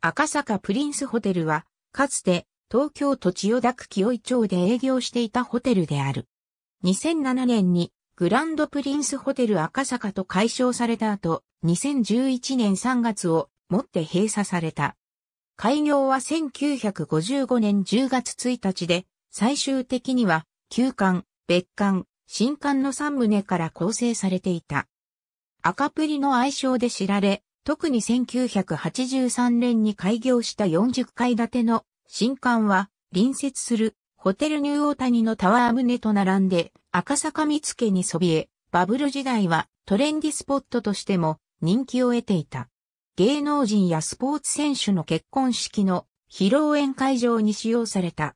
赤坂プリンスホテルは、かつて東京都千代田区清井町で営業していたホテルである。2007年にグランドプリンスホテル赤坂と解消された後、2011年3月をもって閉鎖された。開業は1955年10月1日で、最終的には旧館、別館、新館の3棟から構成されていた。赤プリの愛称で知られ、特に1983年に開業した40階建ての新館は隣接するホテルニューオータニのタワー棟と並んで赤坂見附にそびえ、バブル時代はトレンディスポットとしても人気を得ていた。芸能人やスポーツ選手の結婚式の披露宴会場に使用された。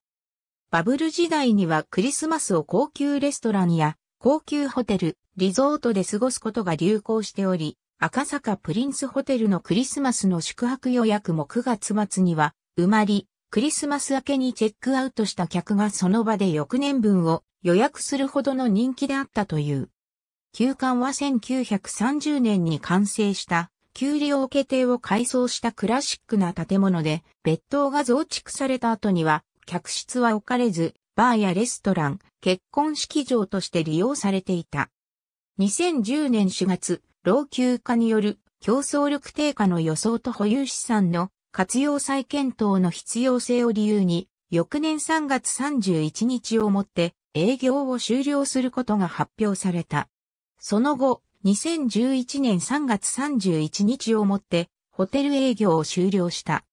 バブル時代にはクリスマスを高級レストランや高級ホテル、リゾートで過ごすことが流行しており、赤坂プリンスホテルのクリスマスの宿泊予約も9月末には埋まり、クリスマス明けにチェックアウトした客がその場で翌年分を予約するほどの人気であったという。旧館は1930年に完成した、旧領家庭を改装したクラシックな建物で、別棟が増築された後には、客室は置かれず、バーやレストラン、結婚式場として利用されていた。2010年4月、老朽化による競争力低下の予想と保有資産の活用再検討の必要性を理由に、翌年3月31日をもって営業を終了することが発表された。その後、2011年3月31日をもってホテル営業を終了した。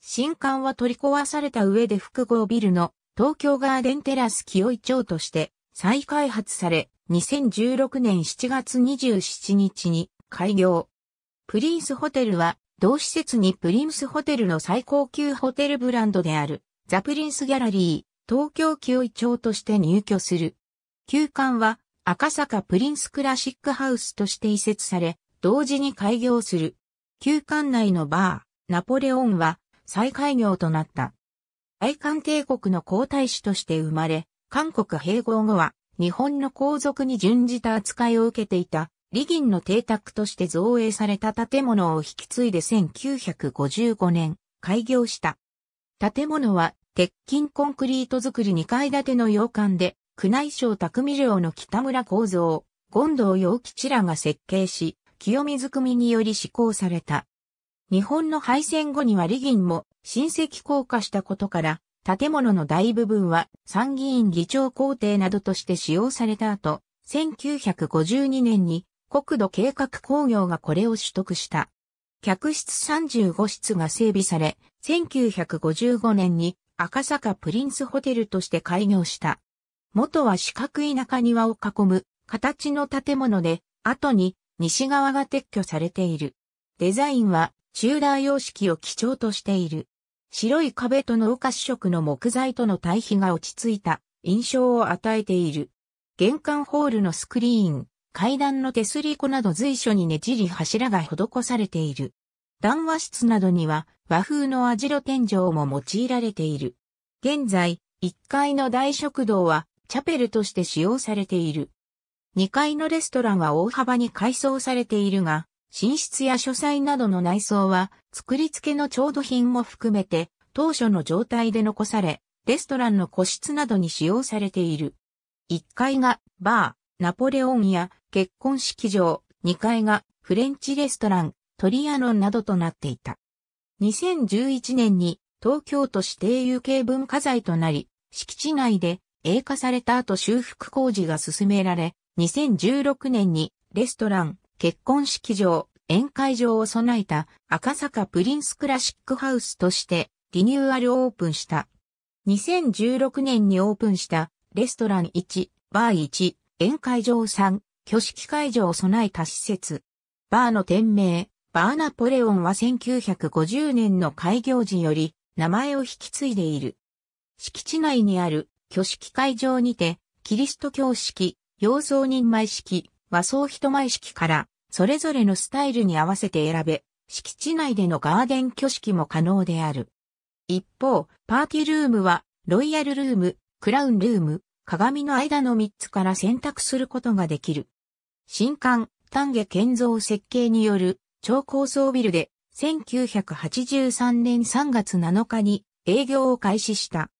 新館は取り壊された上で複合ビルの東京ガーデンテラス清井町として再開発され、2016年7月27日に開業。プリンスホテルは、同施設にプリンスホテルの最高級ホテルブランドである、ザ・プリンスギャラリー、東京清井町として入居する。旧館は、赤坂プリンスクラシックハウスとして移設され、同時に開業する。旧館内のバー、ナポレオンは、再開業となった。愛韓帝国の皇太子として生まれ、韓国併合後は、日本の皇族に準じた扱いを受けていた、李銀の邸宅として造営された建物を引き継いで1955年、開業した。建物は、鉄筋コンクリート造り2階建ての洋館で、宮内省匠寮の北村構造、権藤洋吉らが設計し、清水組により施行された。日本の敗戦後には李銀も親戚降下したことから、建物の大部分は参議院議長公邸などとして使用された後、1952年に国土計画工業がこれを取得した。客室35室が整備され、1955年に赤坂プリンスホテルとして開業した。元は四角い中庭を囲む形の建物で、後に西側が撤去されている。デザインはチューダー様式を基調としている。白い壁と農家主色の木材との対比が落ち着いた印象を与えている。玄関ホールのスクリーン、階段の手すり粉など随所にねじり柱が施されている。談話室などには和風の網代天井も用いられている。現在、1階の大食堂はチャペルとして使用されている。2階のレストランは大幅に改装されているが、寝室や書斎などの内装は、作り付けの調度品も含めて、当初の状態で残され、レストランの個室などに使用されている。1階がバー、ナポレオンや結婚式場、2階がフレンチレストラン、トリアノンなどとなっていた。2011年に東京都指定有形文化財となり、敷地内で栄化された後修復工事が進められ、2016年にレストラン、結婚式場、宴会場を備えた赤坂プリンスクラシックハウスとしてリニューアルオープンした。2016年にオープンしたレストラン1、バー1、宴会場3、挙式会場を備えた施設。バーの店名、バーナポレオンは1950年の開業時より名前を引き継いでいる。敷地内にある挙式会場にて、キリスト教式、洋装人前式、和装人前式からそれぞれのスタイルに合わせて選べ、敷地内でのガーデン挙式も可能である。一方、パーティールームは、ロイヤルルーム、クラウンルーム、鏡の間の3つから選択することができる。新館、丹下建造設計による超高層ビルで1983年3月7日に営業を開始した。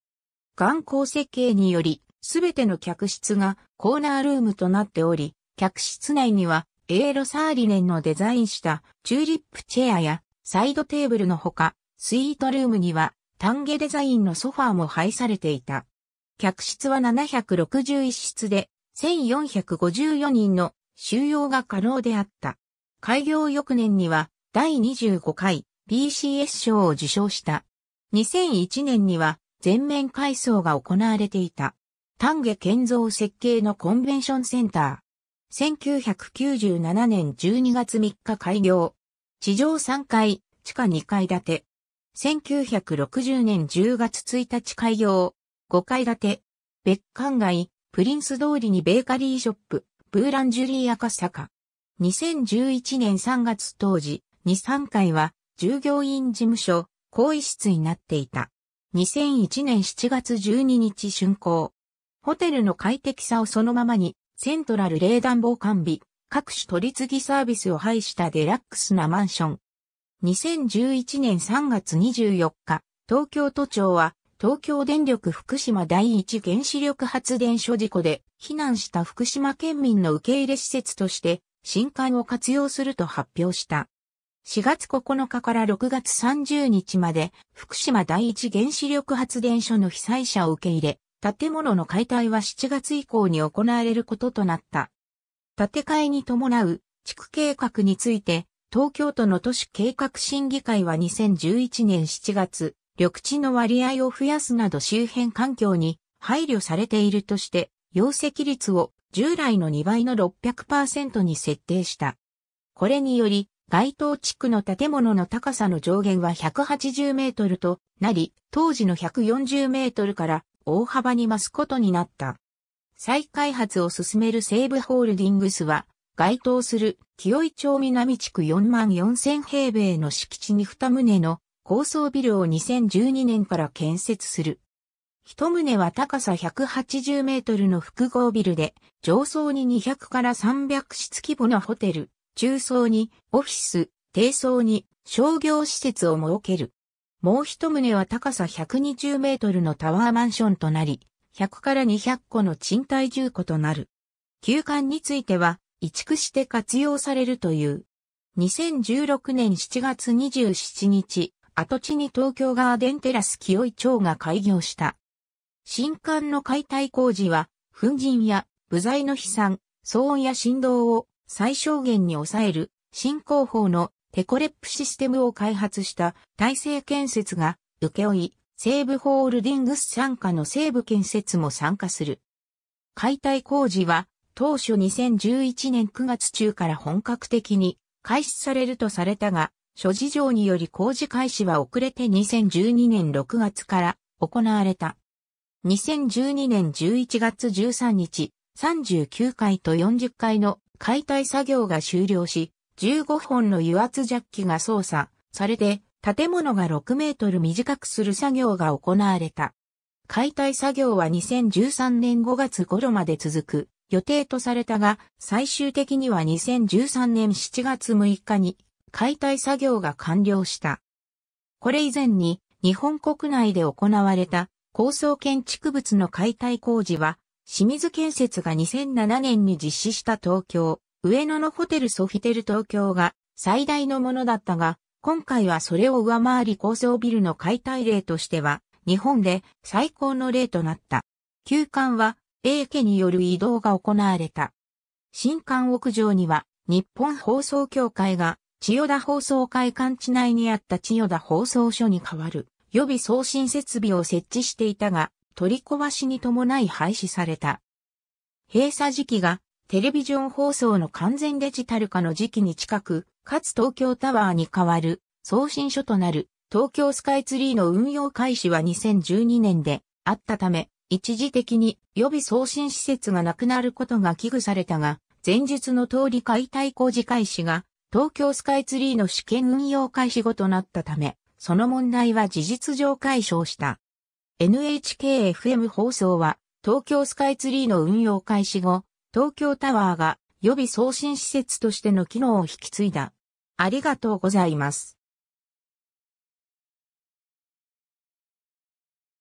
眼光設計により、すべての客室がコーナールームとなっており、客室内にはエーロサーリネンのデザインしたチューリップチェアやサイドテーブルのほか、スイートルームには単下デザインのソファーも配されていた。客室は761室で、1454人の収容が可能であった。開業翌年には第25回 PCS 賞を受賞した。2001年には全面改装が行われていた。丹下建造設計のコンベンションセンター。1997年12月3日開業。地上3階、地下2階建て。1960年10月1日開業。5階建て。別館街、プリンス通りにベーカリーショップ、ブーランジュリー赤坂。2011年3月当時、2、3階は、従業員事務所、更衣室になっていた。2001年7月12日竣工。ホテルの快適さをそのままにセントラル冷暖房完備、各種取り次ぎサービスを配したデラックスなマンション。2011年3月24日、東京都庁は、東京電力福島第一原子力発電所事故で避難した福島県民の受け入れ施設として新館を活用すると発表した。4月9日から6月30日まで福島第一原子力発電所の被災者を受け入れ、建物の解体は7月以降に行われることとなった。建て替えに伴う地区計画について、東京都の都市計画審議会は2011年7月、緑地の割合を増やすなど周辺環境に配慮されているとして、容積率を従来の2倍の600%に設定した。これにより、該当地区の建物の高さの上限は180メートルとなり、当時の140メートルから大幅に増すことになった。再開発を進める西武ホールディングスは、該当する清井町南地区4万4000平米の敷地に2棟の高層ビルを2012年から建設する。1棟は高さ180メートルの複合ビルで、上層に200から300室規模のホテル、中層にオフィス、低層に商業施設を設ける。もう一棟は高さ120メートルのタワーマンションとなり、100から200個の賃貸住戸となる。休館については、移築して活用されるという。2016年7月27日、跡地に東京ガーデンテラス清井町が開業した。新館の解体工事は、粉塵や部材の飛散、騒音や振動を最小限に抑える、新工法のテコレップシステムを開発した大成建設が、請負い、西武ホールディングス参加の西武建設も参加する。解体工事は、当初2011年9月中から本格的に開始されるとされたが、諸事情により工事開始は遅れて2012年6月から行われた。2012年11月13日、39階と40階の解体作業が終了し、15本の油圧ジャッキが操作されて、建物が6メートル短くする作業が行われた。解体作業は2013年5月頃まで続く予定とされたが、最終的には2013年7月6日に解体作業が完了した。これ以前に日本国内で行われた高層建築物の解体工事は、清水建設が2007年に実施した東京上野のホテルソフィテル東京が最大のものだったが、今回はそれを上回り高層ビルの解体例としては、日本で最高の例となった。旧館は、英家による移動が行われた。新館屋上には、日本放送協会が、千代田放送会館地内にあった千代田放送所に代わる、予備送信設備を設置していたが、取り壊しに伴い廃止された。閉鎖時期がテレビジョン放送の完全デジタル化の時期に近く、かつ東京タワーに代わる送信書となる東京スカイツリーの運用開始は2012年であったため、一時的に予備送信施設がなくなることが危惧されたが、前述の通り解体工事開始が東京スカイツリーの試験運用開始後となったため、その問題は事実上解消した。NHKFM 放送は東京スカイツリーの運用開始後、東京タワーが予備送信施設としての機能を引き継いだ。ありがとうございます。